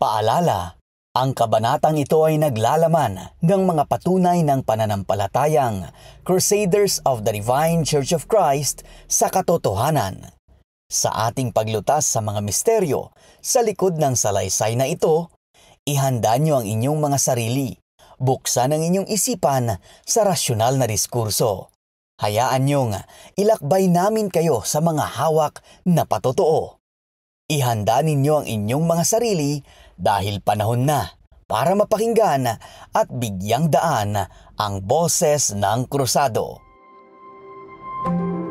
Paalala, ang kabanatang ito ay naglalaman ng mga patunay ng pananampalatayang Crusaders of the Divine Church of Christ sa katotohanan. Sa ating paglutas sa mga misteryo sa likod ng salaysay na ito, ihanda niyo ang inyong mga sarili. Buksan ang inyong isipan sa rasyonal na diskurso. Hayaan niyong ilakbay namin kayo sa mga hawak na patotoo. Ihanda ninyo ang inyong mga sarili dahil panahon na para mapakinggan at bigyang daan ang boses ng krusado. Thank you.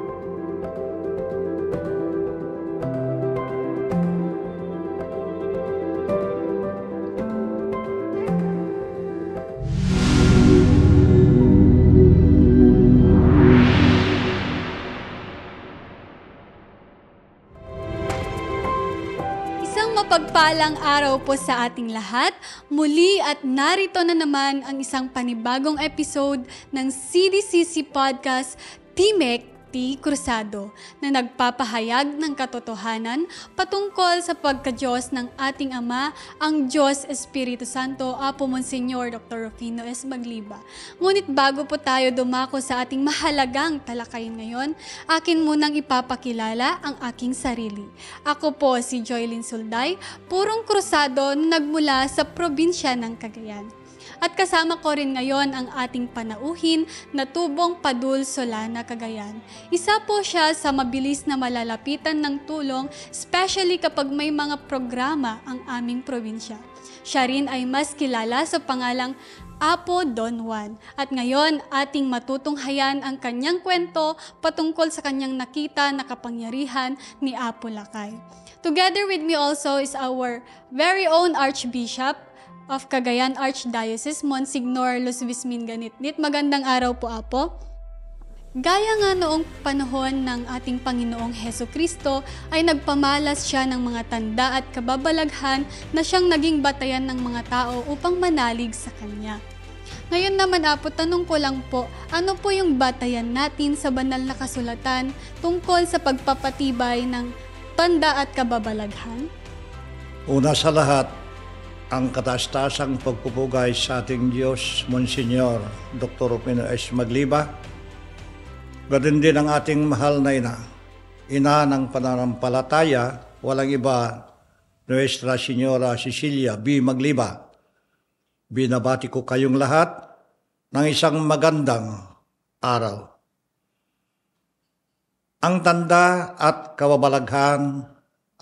Mapagpalang araw po sa ating lahat. Muli at narito na naman ang isang panibagong episode ng CDCC Podcast, TMEC T. Cruzado na nagpapahayag ng katotohanan patungkol sa pagkadiyos ng ating Ama, ang Diyos Espiritu Santo, Apo Monsignor Dr. Rufino S. Magliba. Ngunit bago po tayo dumako sa ating mahalagang talakayan ngayon, akin munang ipapakilala ang aking sarili. Ako po si Joylyn Sulday, purong krusado na nagmula sa probinsya ng Cagayan. At kasama ko rin ngayon ang ating panauhin na tubong Padul Solana Cagayan. Isa po siya sa mabilis na malalapitan ng tulong, especially kapag may mga programa ang aming probinsya. Siya rin ay mas kilala sa pangalang Apo Don Juan. At ngayon, ating matutunghayan ang kanyang kwento patungkol sa kanyang nakita na kapangyarihan ni Apo Lakay. Together with me also is our very own Archbishop of Cagayan Archdiocese, Monsignor Luz Bismin Ganitnit. Magandang araw po, Apo. Gaya nga noong panahon ng ating Panginoong Heso Kristo ay nagpamalas siya ng mga tanda at kababalaghan na siyang naging batayan ng mga tao upang manalig sa Kanya. Ngayon naman apo, tanong ko lang po, ano po yung batayan natin sa banal na kasulatan tungkol sa pagpapatibay ng panda at kababalaghan? Una sa lahat, ang katastasang pagpupugay sa ating Diyos, Monsignor Dr. Pino S. Magliba. Ganun din ang ating mahal na ina, ina ng pananampalataya, walang iba, Nuestra Senora Cecilia B. Magliba. Binabati ko kayong lahat ng isang magandang araw. Ang tanda at kawabalaghan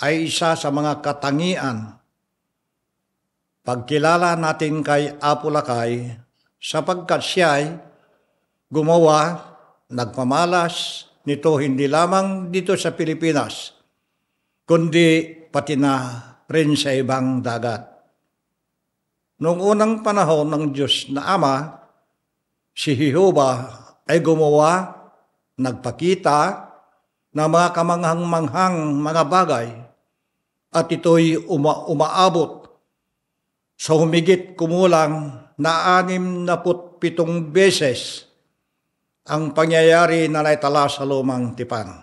ay isa sa mga katangian. Pagkilala natin kay Apulakay sapagkat siya ay gumawa, nagpamalas nito hindi lamang dito sa Pilipinas, kundi pati na rin sa ibang dagat. Noong unang panahon ng Diyos na Ama, si Jehovah ay gumawa, nagpakita, na mga kamanghang-manghang mga bagay at ito'y uma- umaabot sa humigit kumulang na anim na pitong beses ang pangyayari na naitala sa lumang tipan.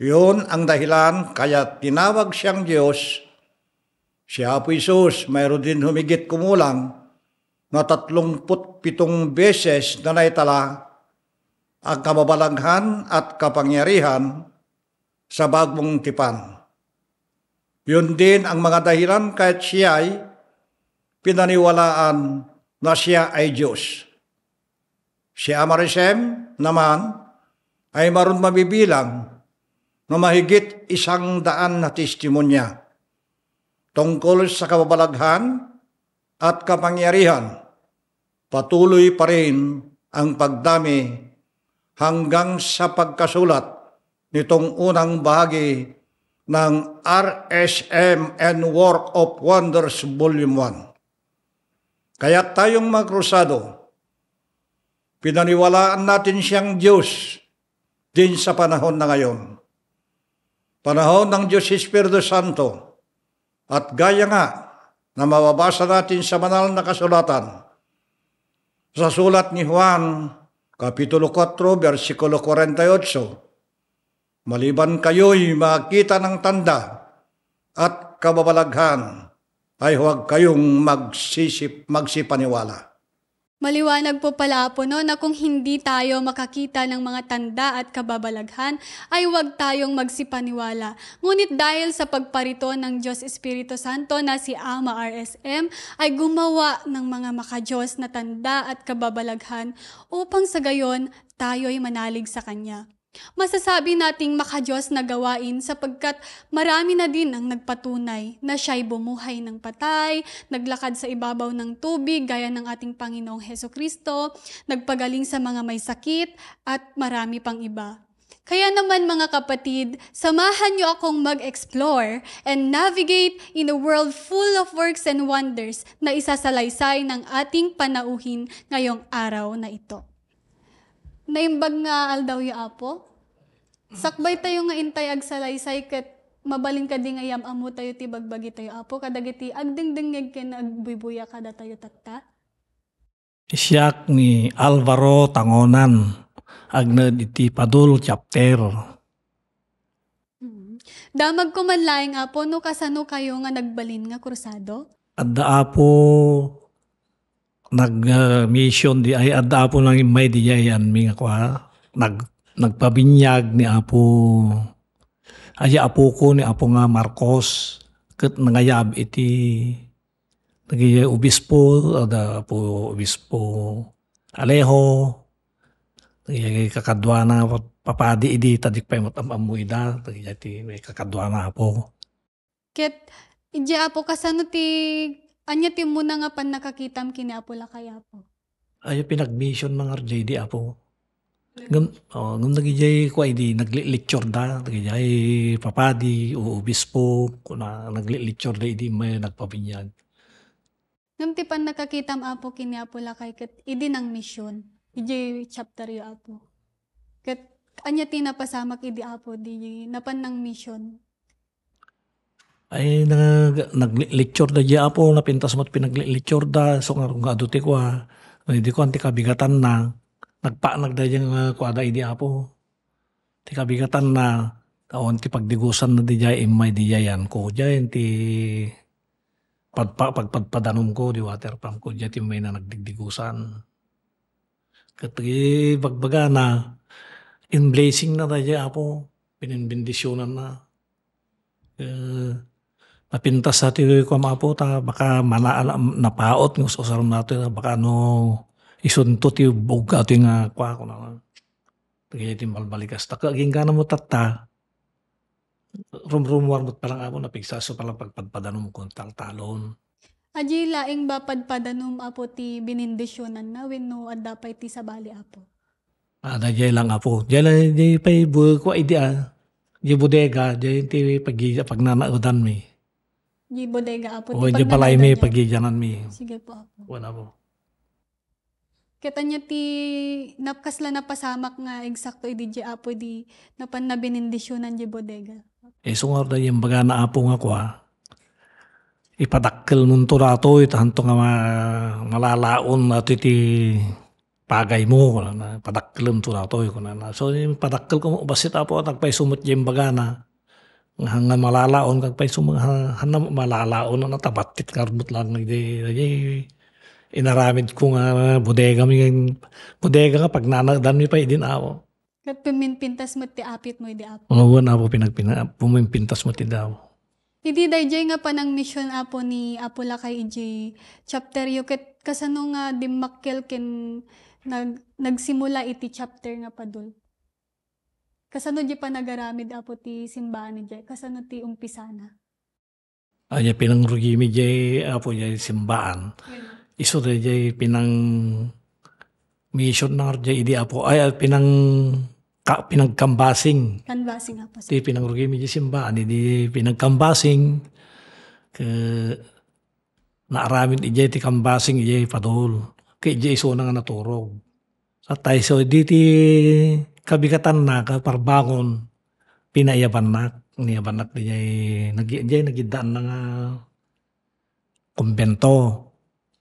Yun ang dahilan kaya tinawag siyang Diyos. Si Apo Isus mayroon din humigit kumulang na tatlong pitong beses na naitala ang kamabalaghan at kapangyarihan sa bagong tipan. Yun din ang mga dahilan kahit siya ay pinaniwalaan na siya ay Diyos. Si Amarisem naman ay marun mabibilang na mahigit isang daan na testimonya tungkol sa kababalaghan at kapangyarihan. Patuloy pa rin ang pagdami hanggang sa pagkasulat nitong unang bahagi ng RSM and Work of Wonders Volume 1. Kaya tayong makrusado, pinaniwalaan natin siyang Diyos din sa panahon na ngayon. Panahon ng Diyos Espiritu Santo at gaya nga na mababasa natin sa banal na kasulatan sa sulat ni Juan Kapitulo 4, versikulo 48. Maliban kayo'y makita ng tanda at kababalaghan, ay huwag kayong magsisip, magsipaniwala. Maliwanag po pala po no na kung hindi tayo makakita ng mga tanda at kababalaghan, ay huwag tayong magsipaniwala. Ngunit dahil sa pagparito ng Diyos Espiritu Santo na si Ama RSM, ay gumawa ng mga makajos na tanda at kababalaghan upang sa gayon tayo'y manalig sa Kanya. Masasabi nating makajos na gawain sapagkat marami na din ang nagpatunay na siya'y bumuhay ng patay, naglakad sa ibabaw ng tubig gaya ng ating Panginoong Heso Kristo, nagpagaling sa mga may sakit, at marami pang iba. Kaya naman mga kapatid, samahan niyo akong mag-explore and navigate in a world full of works and wonders na isasalaysay ng ating panauhin ngayong araw na ito naimbag nga aldaw ya apo. Sakbay tayo nga intay ag salaysay ket mabaling ka di nga yam amo tayo ti bagbagi tayo apo kadagiti agdingdingeg ken agbuybuya kada tayo tatta. Isyak ni Alvaro Tangonan agna iti Padul chapter. Mm-hmm. Damag ko man laing apo no kasano kayo nga nagbalin nga kursado? Adda apo nag-mission uh, di ay adda po lang may diyayan mi nga kwa nag nagpabinyag ni apo ay apo ko ni apo nga Marcos ket nangayab iti nagi obispo ada apo obispo Alejo kakadwa na papadi idi tadik pa mo amuida nagi ti may na apo ket Ija apo kasano ti Anya ti mo na nga pan nakakitam kini Apo kaya po? Ay pinagmission mga RJD Apo. Ngam, oh, ngam nagi ko ay di nagli-lecture da, nagi jay papadi o obispo, kuna nagli-lecture da idi may nagpabinyan. Ngam ti pan nakakitam Apo kini Apo lakay ket idi nang mission. Idi chapter yo Apo. Ket anya ti napasamak idi Apo di napan nang mission ay nag naglecture da ya po napintas mo pinaglecture da so nga nga aduti ko ah ko anti kabigatan na nagpa nagdayang yang uh, kuada idi apo ti kabigatan na taon ti pagdigusan na di jay imay di jayan ko jay ti pagpa pagpadpadanom ko di water pump ko jay ti may na nagdigdigusan katri bagbaga na in blessing na tayo apo pininbindisyonan na uh, napintas sa tiyo ko maapo ta baka manaala napaot ng usasaram nato ta baka no isunto tiyo buga tiyo nga kwa ko na pagkaya tiyo malbalikas ta kaging ka na mo tata rumrumwar mo't palang amo napigsa so palang pagpadpadanom kontal talon Aji laing ba padpadanom apo ti binindisyonan na wenno adda pay ti sabali apo Ah na lang apo jay lang jay pay ko idea ah. jay bodega jay ti pag pagnanaodan mi Di bodega apo. O, di palay mi, pagigyanan mi. Sige po apo. Wala po. Kita niya ti, napkasla na pasamak nga, eksakto idi eh, di apo di, napan na binindisyonan di bodega. E eh, sungar da yung baga na apo nga ko ha. Ah, Ipatakil nun to rato, itahanto eh, nga ma, malalaon na ti pagay mo, na, patakil nun to rato. So, yung patakil ko, basit apo, nagpaisumot ah, yung baga na, hanga malalaon kag paiso mga hana malalaon na tabatit karbut lang nagde inaramid ko nga bodega mi bodega ka pag nanagdan mi pa idin awo Kat puminpintas mo ti apit mo idi apo. Oo, na apo pinagpina puminpintas mo ti daw. Idi dayjay nga panang mission apo ni apo la kay ij chapter yu ket kasano nga dimakkel ken nag nagsimula iti chapter nga padul kasano di panagaramid apo ti simbahan ni Jay, kasano ti umpisana. Anya ah, pinang pinangrugimi Jay, apo Jay simbahan. Yeah. Iso da Jay pinang mission na Jay idi apo, ay ah, pinang ka, pinagkambasing. Kanbasing apo. Di Ti pinangrugimi Jay simbahan, idi pinagkambasing. Ke, naaramid ijay ti kambasing ijay padol. Kay ijay iso na nga naturog. Sa tayo so di ti kabigatan na pinayaban na niyabanak di niya nagi jay nagidaan na nga kumbento.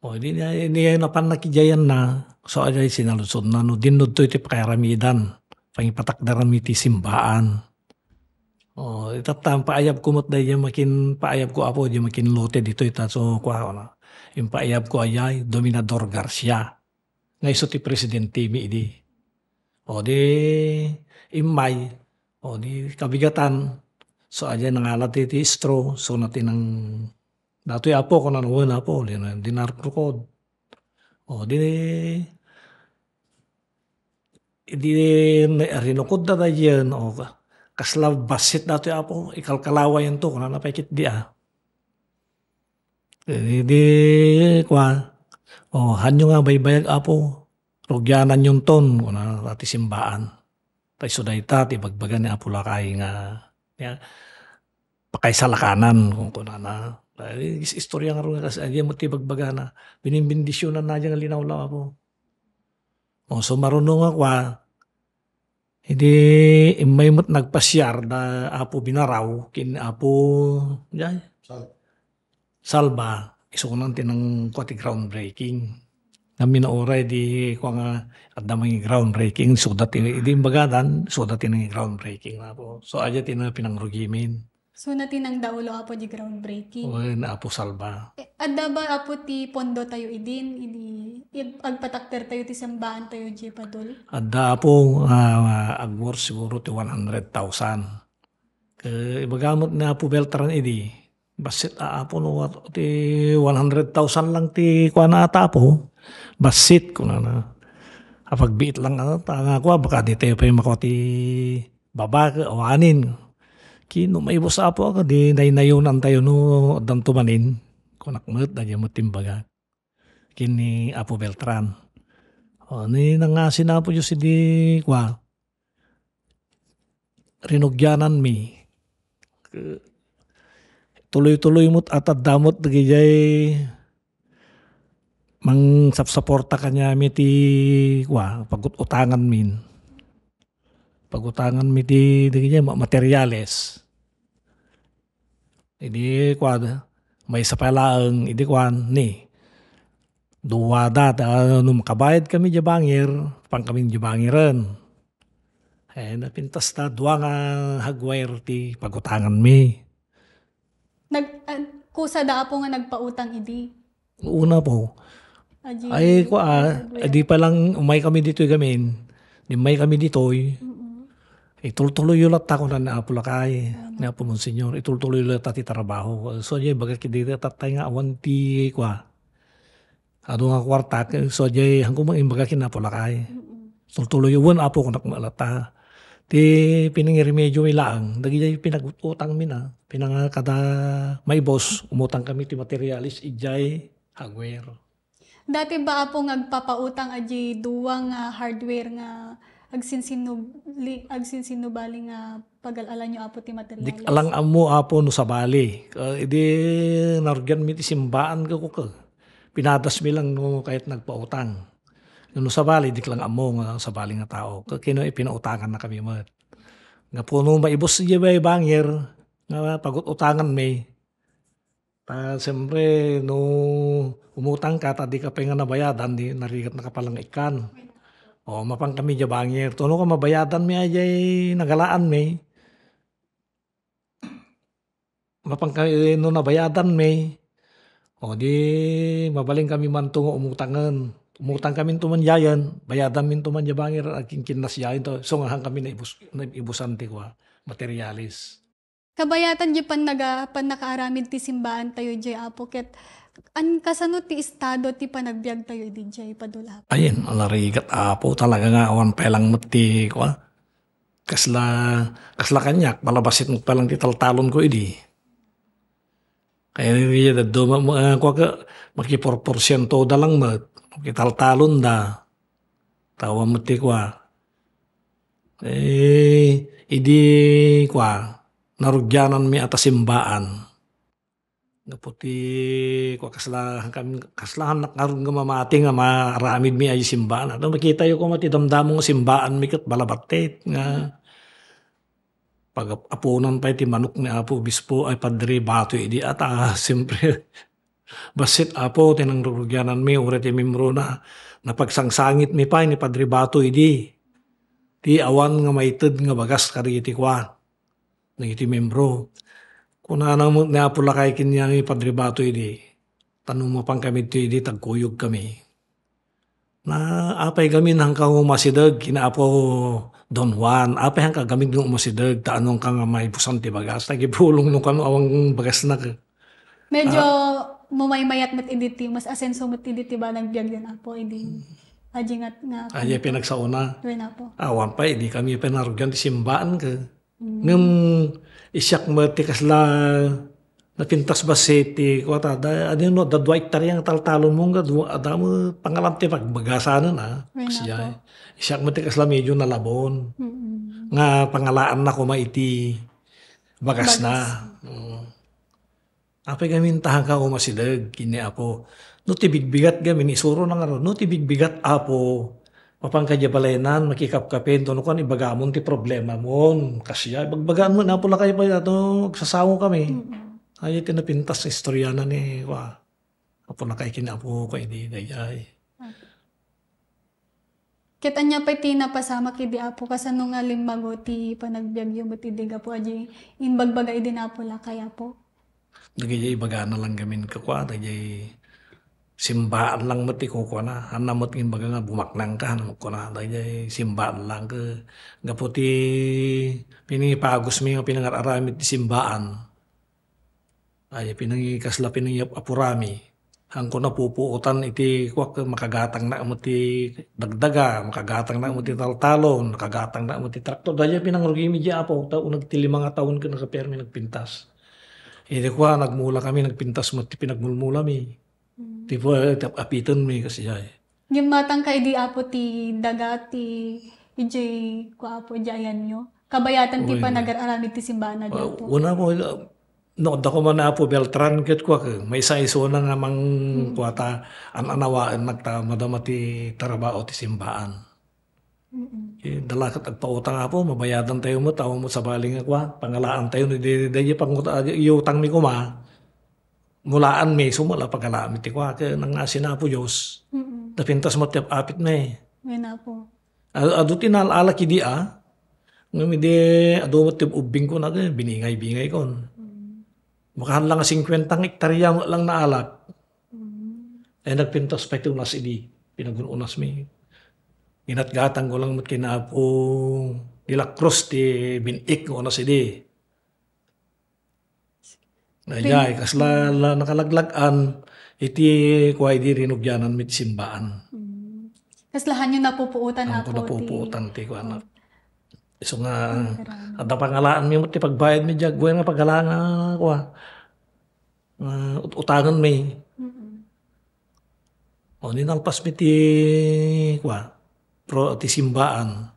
O di niya niya pan nakijayan na so aja sinalusod na no din to iti pakaramidan pangipatakdaran iti simbaan. O itatam paayab kumot dahi makin paayab ko apo jay makin lote dito ita so kwa na. Yung paayab ko ayay Dominador Garcia. ngayon so ti presidente mi idi O di, imay. O di, kabigatan. So, ayan nga latiti straw. So, natin ang datoy apo ko na nuwala po. Dinarkrukod. O di, di rinukod na dayan. O, kaslav basit datoy apo. Ikalkalawayan to. Kung ano napakit di ah. Di, di, kwa. O, hanyo nga baybayag apo rugyanan yung ton, una, dati simbaan. Tay sudayta, ti bagbagan ni apulakay nga, niya, pakay salakanan, kung kuna na. Istorya nga rin, kasi mo ti bagbagan na, binimbindisyonan na dyan nga linaw-law po. Kung so marunong ako, ah. hindi imay mo't nagpasyar na apo binaraw, kin apo, yan, salba. Salba, iso ko nang tinang kwati groundbreaking namin already kung uh, at damang groundbreaking so that in, ah. di bagadan so that in groundbreaking na po so aja tina pinangrugimin So natin ang daulo apo di groundbreaking. O eh, na apo salba. E, eh, adda ba apo ti pondo tayo idin idi agpatakter tayo ti sambahan tayo di padol. Adda apo uh, ah, ah, agwor siguro ti 100,000. Ke ibagamot na po beltran idi Basit aapo no ti 100,000 eh, lang ti kuha na ata Basit ko na na. Apag lang ano, tanga ko, ah, baka di tayo pa yung makuha ti baba, awanin. Kino, maibos apo ako, di nainayunan tayo no, dan tumanin. Kunakmat, nagya mo timbaga. Kini Apo Beltran. O, ni nangasin na po yung si di kuha. Rinugyanan mi tuloy-tuloy mut atat damut tegejai mengsupport kanya miti wah pagut utangan min pagutangan miti nagigay mak materiales ini kwa may ang, ini kwa ni dua data num makabayad kami jabangir pang kami jabangiran eh napintas ta dua nga hagwair ti pagutangan mi Nag, uh, kusa da po nga nagpautang idi. Una po. Aji, ay, ko ah, di pa lang umay kami dito gamin. Di may kami dito. Mm -hmm. Itultuloy yung lata ko na naapula kay. Mm -hmm. Naapo mo senyor. Itultuloy yung lata ti trabaho. So, yun, baga kidita tatay nga awanti ko kwa. Ano nga kwarta. So, yun, hanggang mga imbaga kinapula kay. Mm -hmm. Tultuloy yung apo ko nakmalata. Ti pinangremedyo ilaang. Dagiti pinagutang mina. na. Pinanga kada maibos, umutang kami ti materialis ijay hardware. Dati ba po nagpapautang aji duwa nga ah, hardware nga agsinsinubli agsinsinubali nga pagalala nyo apo ti materialis. Dik alang amo apo no sa bali. Uh, ah, idi nargan mi ti simbaan ka ko ka. Pinadas mi lang no kahit nagpautang Nung sabali, di lang amo nga sabali nga tao. Kino ipinautangan na kami mo. Nga puno maibos di ba bangir, nga pagut utangan may. Ta, sempre no umutang ka, ta di ka pay nga nabayadan, di narigat na kapalang ikan. O, mapang kami di bangir. Tuno ka mabayadan may ajay nagalaan may. Mapang kami eh, no nabayadan may. O di, mabaling kami man tungo umutangan umutang kami yayan, bayadan min tumanya bangir, aking kinasyayan to, sungahan kami na, ibus, na ibusante ko, materialis. Kabayatan di pan naga, pan nakaaramid ti simbaan tayo, Jay Apo, ket, an kasano ti estado ti panagbiag tayo, di Jay Padulap. Ayun, alarigat Apo, talaga nga, awan pa lang mati ko, kasla, kasla kanyak, malabasit mo palang ti taltalon ko, idi. Kaya niya, daduma, uh, makipor porsyento dalang mat kitaltalon da, tawa mo kwa, eh, idi kwa, narugyanan mi simbaan. Naputi kwa kaslahan kami kaslahan nakarun nga mamati nga maramid mi ay simbaan. Ano makita yo ko matidamdamong simbaan mi kat balabatet nga pag apunan pa iti manok ni Apo Bispo ay padre bato idi at ah, simpre Basit apo tinangrurugyanan mi uret imimro na pagsangsangit mi pa ni Padre Bato idi. Ti awan nga maited nga bagas kari iti kwan. Nagiti membro. Kuna na napula kay kinya ni Padre Bato idi. Tanong mo pang kami ito idi tagkuyog kami. Na apay kami nang kang umasidag kinaapo Don Juan. Apay hang kagamig ng umasidag taanong ka nga may busan ti bagas. Nagibulong nung kanu awang bagas na Medyo uh, mumaymayat met indit ti mas asenso met indit ti banag biag din apo indi ajingat nga ay pinagsauna wen apo awan ah, pa indi kami penarugyan ti simbaan ka ngem isyak met ti kasla napintas ba si ti kwatada ano no dadwa iktari ang taltalo mong gadwa adamo pangalam ti pagbagasanan ah. na siya isyak met ti kasla medyo nalabon mm nga pangalaan na kumaiti bagas, bagas. na mm. Apay gamin tahaga o masilag, kini apo. No tibigbigat gamin, isuro na nga no tibigbigat apo. Papangkadyabalayanan, makikapkapin, to no kan ibagamon ti problema mon. Kasya, ibagbagaan mo, napo na kayo pa ito, sasawo kami. Mm-hmm. Ay, tinapintas na istorya na ni, wa. Apo na kayo kinapo, kayo di, dayay. Okay. Kita niya pa ti napasama ki di apo kasano nga limago ti panagbiag mo ti diga po aji inbagbagay din apo la kaya po. Dagayay baga na lang gamin kakwa, dagayay simbaan lang met iko kona anna met ngin baga nga bumak nang ka hanam kona dagayay simbaan lang ke gaputi pini pagus mi pinangar aramit di simbaan ay pinangi kasla pinangi apurami hangko na pupuutan iti kwak makagatang na mo dagdaga makagatang na mo taltalon makagatang na mo ti traktor dahil pinangrugimi di apo ta unag ti limang taon ka nakapermi nagpintas E di ko, nagmula kami, nagpintas mo, pinagmulmula mi. Mm. Di po, eh, apitan mi kasi jay. Eh. Yung matang ka, di apo ti dagati, ijay ko apo jayan nyo. Kabayatan ti pa nag-arami ti simbana uh, ah, po. Una mo, ah, no, da ko man apo Beltran ket ko ah, ka. May isa iso na nga mang hmm. kuwata, an anawaan nagtamadama ti tarabao ti simbaan. Mm-mm. Eh, dalakat agpautang apo, mabayadan tayo mo, tawo mo sa baling akwa, pangalaan tayo, nididayi pang ah, utang ni ma, mulaan mi, sumala pagalaan iti kwa, kaya nang asina po Diyos, mm napintas mo tiyap apit na eh. Ngayon na po. Adu tinalala kidi ah, ngayon di adu mo tiyap ubing ko na, biningay-bingay kon. Makahan lang 50 hektarya lang naalak. alak. Mm. Ay eh, nagpintas pa ito nas ini. Pinagununas mi. Inatgatang ko lang mat kinapo nila cross ano di binik ko na Na Nayay, kasla la, nakalaglagan iti kuhay di rinugyanan mit simbaan. Mm. Kas lahan yung napupuutan na po. Napupuutan ti ko anak. So nga, at napangalaan mo ti pagbayad mi dyan, gawin nga pagalaan nga ko ah. Uh, utangan mi. Mm-hmm. O, ninalpas mi ti, kwa, pro at isimbaan.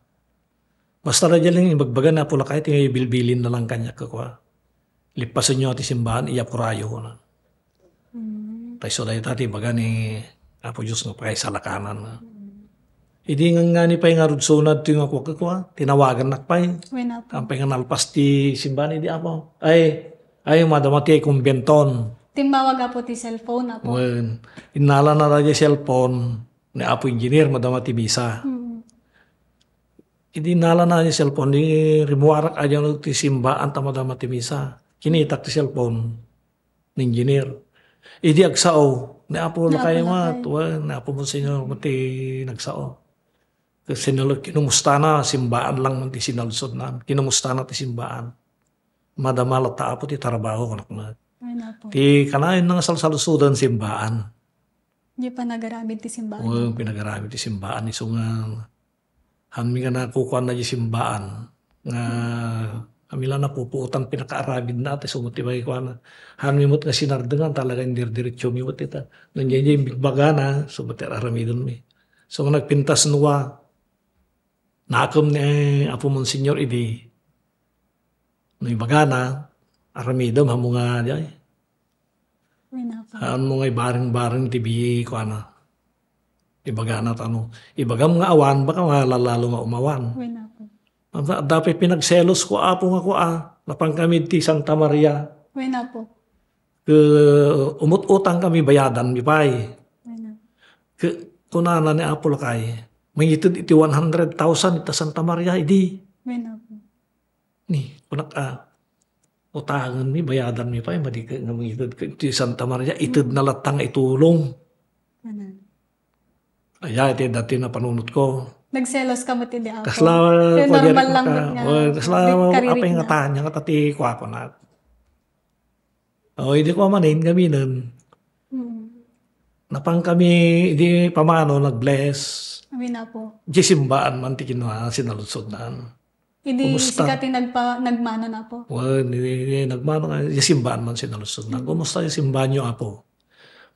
Basta na dyan lang ibagbaga na pula kahit yung bilbilin na lang kanya kakwa. Lipasan nyo at isimbahan, iya purayo ko na. Mm. Tayo so tati, baga ni Apo Diyos nga pa lakanan. na. Mm. Idi nga nga ni pa'y nga rudsonad ito yung ako kakwa, tinawagan na pa'y. Ang pa'y nga nalpas ti simbahan, idi Apo. Ay, ay, madamati ay kumbenton. Timbawaga po ti cellphone, Apo. Well, inala na tayo cellphone ni Apo Engineer, madamati bisa. Mm. Idi nalana ni cellphone di rimuarak aja no ti simbaan tamadama ti misa. Kini itak ti cellphone ni engineer. Idi agsao ni apo lo kayo nga tuwa ni apo mo sinyo mati nagsao. Sinalo kinumusta na simbaan lang man ti sinalsod na. Kinumusta na ti simbaan. Madamala ta apo ti trabaho kanak na. Ti kanayon nga salsalusudan simbaan. Di pa nagaramid ti simbaan. Oo, pinagaramid ti simbaan. Iso nga han mingana kukuan aja simbaan nga amilana pupuutan pinakaarabin natin sumuti bagi kuana han mimut nga sinardengan talaga indir diritsyo mut ita nandiyan yung bigbagana sumuti dun mi so nga nagpintas nuwa naakam ni eh, apo senior idi no bagana aramidom hamunga jay han mga bareng baring tibi kuana Ibaga na tanong. Ibagam nga awan, baka malalalo nga umawan. Ang dapat pinagselos ko apo nga ko ah, lapang kami ti Santa Maria. Wala na po. Ke, umut-utang kami bayadan mi pay. Ke, kunana ni apo lakay. Mangitid iti 100,000 ita Santa Maria, idi. Wala po. Ni, kunak ah, utangan mi, bayadan mi pay, madi madikit nga mangitid iti Santa Maria, itid na latang itulong. Kaya iti dati na panunot ko. Nagselos ka mo tindi ako. Kasla, normal lang ka, nga. Well, kasla, apay nga taan niya, katati ko ako na. O, hindi ko manin kami nun. Hmm. Napang kami, hindi pamano, nag-bless. Kami na po. Jisimbaan man, tikin na, sinalutsod na. Hindi Kumusta? sikati nagpa, nagmano na po. Well, hindi, hindi nagmano nga. Jisimbaan man sinalusod na. Hmm. Kumusta yung simbahan niyo, apo?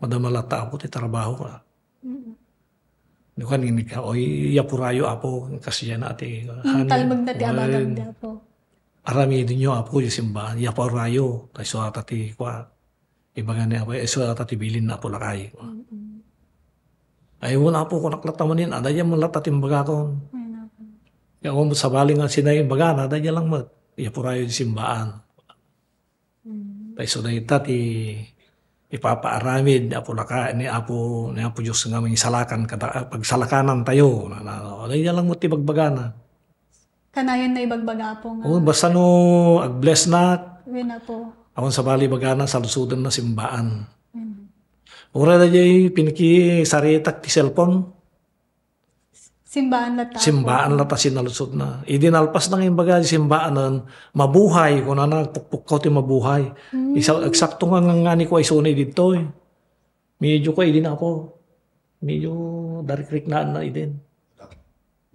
Madamalata ako, titrabaho ka. Nukan ni ka, oy yapurayo apo kasiyan ate. Mm, talmag na ti amanang di apo. Arami din yo apo yung simbahan. Yapurayo. Tay suwata ti kwa. Ibagan ni apo. Eh suwata bilin na apo lakay. Mm-hmm. Ay wala po ko naklatamanin. Adaya mo lata timbaga ko. Kaya kung sa baling ang sinayin baga na, adaya lang mat. Yapurayo yung simbahan. Mm-hmm. Tay suwata ti ipapaaramid apo laka ni apo ni apo Dios nga mangisalakan kada ah, pagsalakanan tayo na, na, na, na lang mo ti bagbagana kanayon na ibagbaga po nga oh, basta no ag bless na wena po awan sa bali bagana sa lusudan na simbaan mm-hmm. ora da jay piniki saritak ti cellphone Simbaan lata. Simbaan lata sinalusot na. Idinalpas nang yung bagay, simbaan na mabuhay. Kung ano, pukpukot yung mabuhay. Mm. Isa, eksakto nga nga nga ni ko ay sunay dito eh. Medyo ko, idin ako. Medyo darikrik na na idin.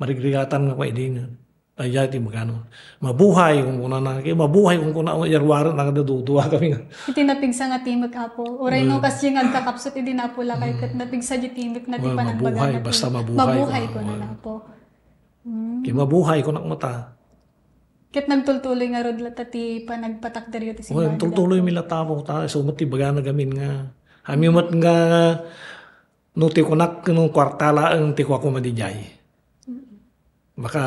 Marigrigatan nga ko idin. Ayat di magano. Mabuhay kung kuna na kay mabuhay kung kuna ang oh, yarwaran na kada duduwa kami nga. Itinapigsa nga timik apo. Uray mm. no kasi nga kakapsot idi na pula kay kat mm. napigsa di timik na di pa nang Mabuhay basta mabuhay. Mm. Mabuhay ko na na po. Mm. Kay mabuhay ko nak mata. Kat nagtultuloy nga rod lata ti panagpatak diri ti si. Oh, tultuloy mi latapo ta so mati bagana gamin nga. Hami mat nga no ti kunak no kwartala ang ti ko ako madijay. Maka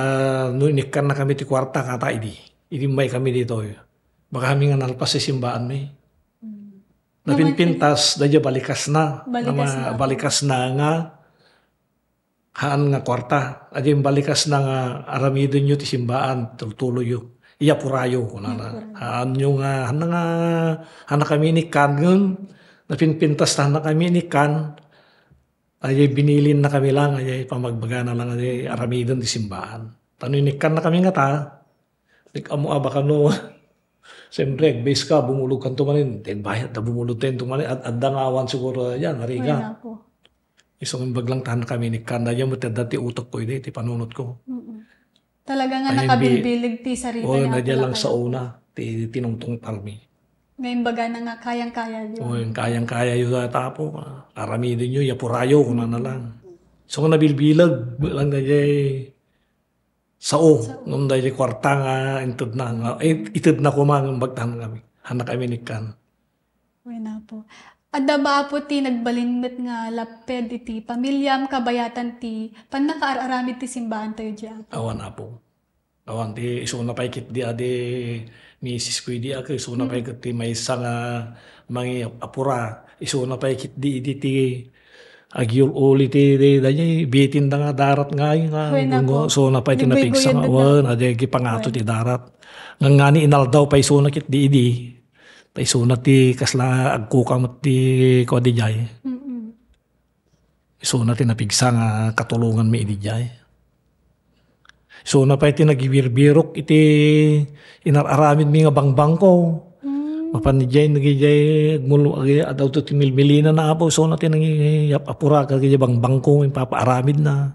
nunikkan na kami ti kwarta kata idi. Ini may kami dito. Eh. Baka kami nga nalpas sa simbaan mi. Mm. Mm-hmm. Napinpintas, dadya balikas na. Balikas na. na. Balikas na nga haan nga kwarta. Adi balikas na nga aramidon nyo ti simbaan, tultulo yu. Iya purayo ko na na. Haan nyo nga, hana nga, hana kami ni kan yun. Napinpintas na hana kami ni kan ay binilin na kami lang, ay pamagbaga na lang, ay aramidon di simbahan. Tanunikan na kami nga ta. Like, amo aba ah, ka no. Siyempre, base ka, bumulog ka tumanin. Then, bayat na bumulog tayo tumanin. At adangawan siguro yan, nariga. Isang bag lang tahan kami ni Kanda. Yan mo, dati utok ko yun, ti eh, panunot ko. Mm-mm. Talaga nga nakabilbilig ti sarili. Oo, na nadya lang sa una. Ti, tinungtong palmi. Ngayon baga na nga, kayang-kaya yun. Oo, kayang-kaya yun na tapo. din yun, yapurayo, kung na lang. So kung nabilbilag, lang na jay sao, nung na jay kwarta nga, itid na nga, eh, itid na kumang bagtahan kami. Hanak kami ni Kan. Uy na po. Ada ba po ti nagbalinmet nga laped iti pamilyam kabayatan ti pan nakaararamid ti simbahan tayo diyan. Awan na po. Awan ti iso na paikit di adi misis ko di ako isuna mm. pa ikot may isa nga mangi apura isuna pa ikit di di ti agyul uli ti di danya bitin nga darat nga nga gungo so na pa iti napiksa nga wan ade gipangato ti darat nga ngani inal daw pa isuna kit di di pa isuna ti kasla agkukam ti kodijay mm -hmm. isuna ti napiksa nga katulungan mi idijay So napay ti nagibirbirok iti inararamin mi nga bangbang ko. Mm. Mapanijay nagijay agmulo adaw to timilmilina na apo. So natin nangiyap apura ka kaya bangbang ko yung papaaramid na.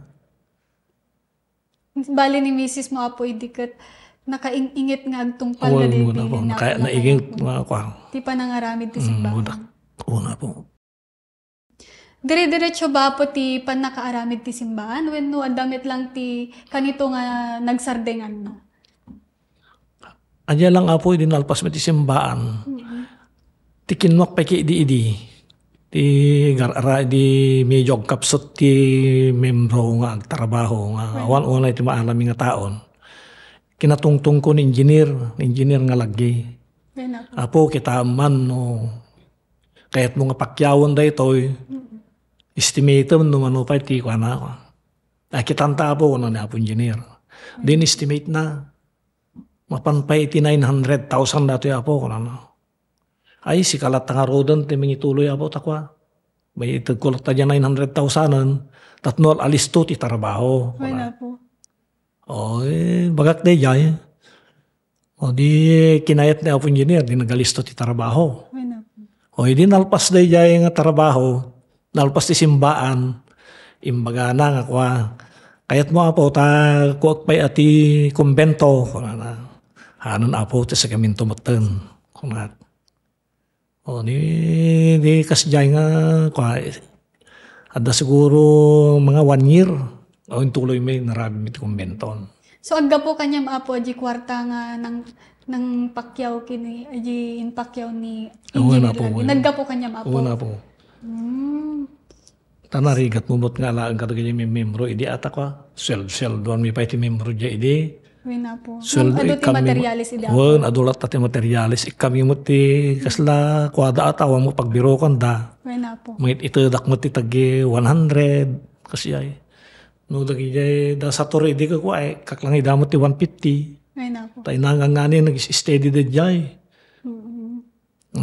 Bali ni misis mo apo idikat nakaingingit nga agtong pala oh, na din. Oo, naiging. Ti pa nangaramid ti hmm, simbang. Una po. Dire-diretso ba po ti panakaaramid ti simbahan when no adamit lang ti kanito nga nagsardengan no? Adya lang apo idinalpas met ti simbaan. Mm-hmm. Ti kinwak peki di idi. Ti garara di mejog kapsot ti membro nga agtrabaho nga right. awan-wan iti nga taon. Kinatungtong ko ni engineer, ni engineer nga lagi. Apo kita man no. Kayat mo nga pakyawan da itoy. Mm-hmm Estimate nung ano pa, iti ko na ako. Ay po ko na ako engineer. Then estimate na, mapanpay 900,000 dato ya po ko na Ay, si kalat nga rodan, timing ituloy ako takwa. May itagkulat na dyan 900,000, tatnol alis to, itarbaho. Ay na po. O, eh, bagak na dyan. O di kinayat na ako engineer, di nagalisto ti trabaho. O di nalpas na dyan nga trabaho, nalpas ti simbaan, imbaga na nga kwa, kayat mo apo ta kuwag pa'y ati kumbento, kuna na, hanan apo ti sa kamin tumatan, kuna. O ni, di kasjay nga kwa, ada siguro mga one year, o intuloy may narabi mi ti kumbenton. So agda po kanya maapo aji kwarta nga ng ng pakyaw kini di in pakyaw ni Engineer. Nagda po kanya maapo. Oo na po. Hmm. tanarigat mumot nga ala ang kadagay mi membro idi ata ko sel sel don mi paiti membro ja idi Wina po. Sel adu ti materialis idi. Wen adulat ta ti materialis ikami mo ti kasla kuada ata wa mo pagbiro kon da. Wina po. Mangit ito mo ti tagi 100 kasi ay no dagi jay da sator idi ko ay kaklangi damot ti 150. Wina po. Tay nangangani nag steady de jay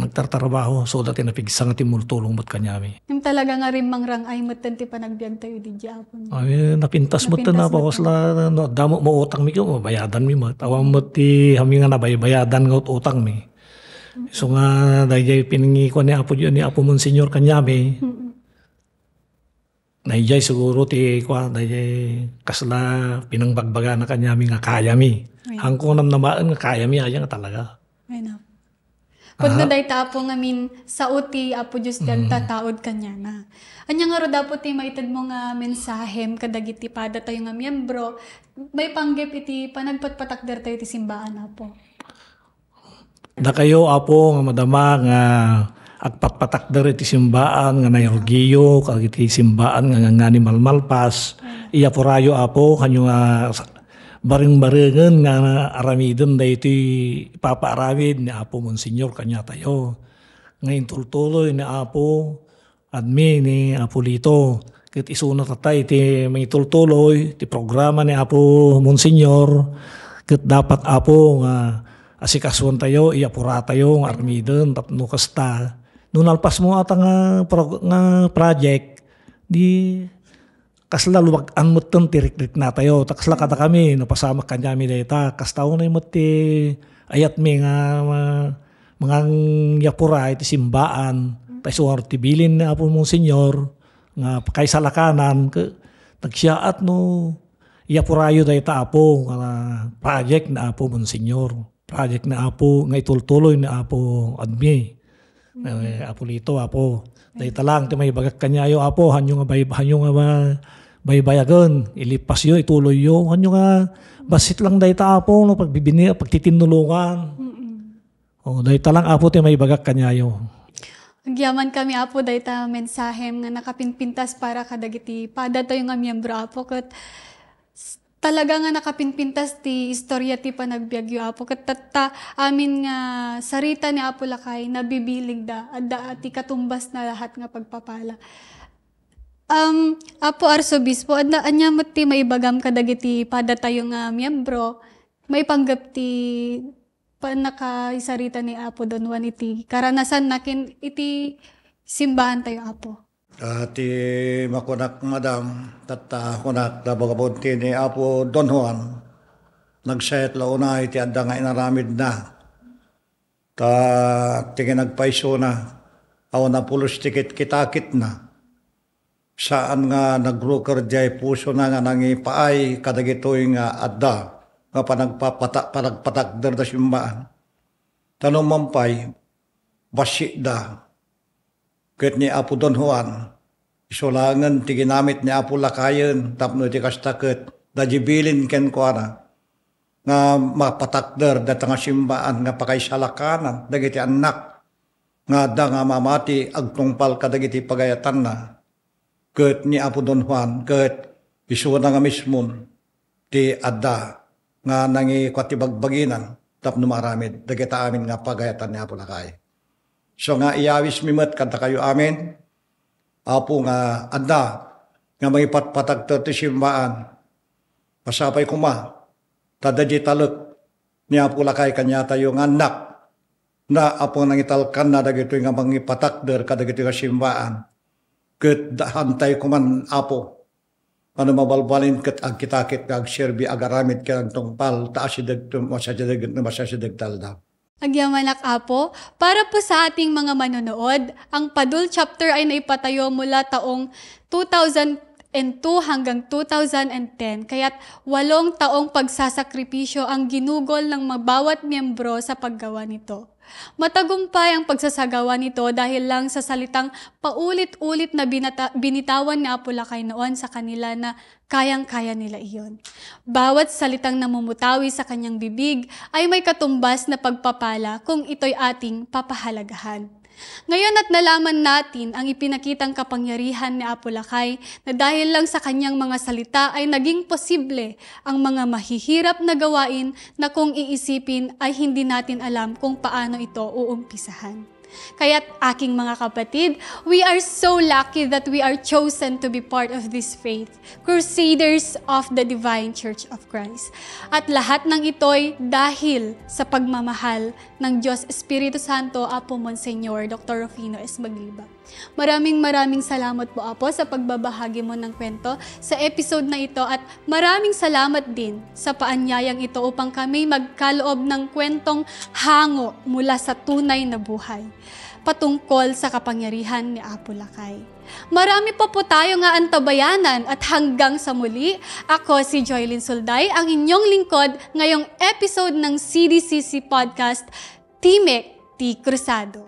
nagtartrabaho so dati napigsang ti multulong mo't kanyami. Yung talaga nga rin mangrang ay matan ti panagbiag tayo di Japon. Ay, napintas mo't na pa ko sila no, damo mo utang mi ko, oh, bayadan mi mo't. Awang mo't ti hami nga bayadan nga utang mi. Mm-hmm. So nga, dahil piningi ko ni Apo, ni Apo Monsignor kanyami, mm-hmm. Naijay siguro ti kwa dayay kasla pinangbagbaga na kanyami nga kayami. Hangko nam namaan nga kayami ayang talaga. Ay na. Pag naday tapong, I mean, sa uti, apo Diyos mm. Mm-hmm. tataod kanya na. Anya nga ro dapat ti maitad mo nga mensahem kadagiti pada tayo nga miyembro. May panggep iti panagpatpatakder tayo ti simbaan na po. Da kayo apo nga madama nga agpatpatakder iti simbaan nga nairugiyo kag simbaan nga ngani malmalpas. Mm. Iya po rayo apo kanyo nga baring barengan nga aramidan da iti papaarawid ni Apo Monsignor kanya tayo. Ngayon tultuloy ni Apo admi ni Apo Lito. Kit isunat tatay iti may tultuloy ti programa ni Apo Monsignor. Kit dapat Apo nga asikaswan tayo, iapura tayo ng aramidan tapno kasta. Nunalpas mo ata nga, pro, nga project di kasla luwag ang mutten tirikrik na tayo. Takasla kada kami, kanya mi data. Kastaw na yung ayat mi nga uh, mga yapura iti simbaan. Tay suwar tibilin na po mong senyor, nga kay salakanan, nagsiyaat no, yapurayo dahi ta apo, uh, project na apo mong senyor. Project na apo, nga itultuloy na apo admi. Mm-hmm. Eh, apo lito, apo. Naitalang, ti may bagak kanyayo, apo, hanyo nga bay, hanyo nga ba, baybayagan, ilipas yo, ituloy yo, hanyo nga, basit lang dayta apo, no, pagbibini, pagtitinulungan. Mm-mm. O, oh, dayta lang apo, ti may bagak kanyayo. Agyaman kami apo dayta mensahem nga nakapinpintas para kadagiti tayo nga miyembro apo kat talaga nga nakapinpintas ti istorya ti panagbiagyo apo ket tatta amin nga sarita ni Apo Lakay nabibilig da adda ti katumbas na lahat nga pagpapala. Um, Apo Arsobispo, adda anya ti maibagam kadagiti padatayo nga miyembro, panggap ti panakaisarita ni Apo Don Juan iti karanasan nakin iti simbahan tayo Apo. Ati makunak madam, tatta kunak labagabunti ni Apo Don Juan, nagsayat launa iti anda nga inaramid na. Ta tingin nagpaiso na, aw na pulos tikit kitakit na. Saan nga nagrukar jay puso na nga nangipaay kadagitoy nga adda, nga panagpapatak, panagpatakder da simbaan. Tanong mampay, basit da, ket ni Apo Don Juan. Isulangan ti ginamit ni Apo Lakayan tapno ti kastaket da jibilin ken kuana nga mapatakder da nga simbaan nga pakaisalakanan dagiti anak nga da nga mamati agtungpal kadagiti pagayatan na ket ni Apo Don Juan ket isuwan nga mismon ti adda nga nangi kwati bagbaginan tapno maramid dagiti amin nga pagayatan ni Apo Lakayan. So nga iyawis mimat kanta kayo amin. Apo nga anda nga may patpatag to ti simbaan. Pasapay kuma. Tadaji talot. ni apo lakay kanya tayo nga anak. Na apo nang italkan na dagito nga mangipatak der kadagito nga simbaan. Kat hantay kuman apo ano mabalbalin kat agkitakit kag serbi agaramit kag tungpal taas sidag masasadag masasadag talda. Agyamanak Apo, para po sa ating mga manonood, ang Padul chapter ay naipatayo mula taong 2002 hanggang 2010, kaya't walong taong pagsasakripisyo ang ginugol ng mabawat miyembro sa paggawa nito. Matagumpay ang pagsasagawa nito dahil lang sa salitang paulit-ulit na binata- binitawan ni Apolakay noon sa kanila na kayang-kaya nila iyon. Bawat salitang namumutawi sa kanyang bibig ay may katumbas na pagpapala kung ito'y ating papahalagahan. Ngayon at nalaman natin ang ipinakitang kapangyarihan ni Apolakay na dahil lang sa kanyang mga salita ay naging posible ang mga mahihirap na gawain na kung iisipin ay hindi natin alam kung paano ito uumpisahan. Kaya't aking mga kapatid, we are so lucky that we are chosen to be part of this faith, crusaders of the Divine Church of Christ. At lahat ng ito'y dahil sa pagmamahal ng Diyos Espiritu Santo, Apo Monsenyor Dr. Rufino Esmagliba. Maraming maraming salamat po Apo sa pagbabahagi mo ng kwento sa episode na ito at maraming salamat din sa paanyayang ito upang kami magkaloob ng kwentong hango mula sa tunay na buhay patungkol sa kapangyarihan ni Apo Lakay. Marami pa po tayo tayong aantabayanan at hanggang sa muli, ako si Joylyn Solday, ang inyong lingkod ngayong episode ng CDCC Podcast, Timek T. Cruzado.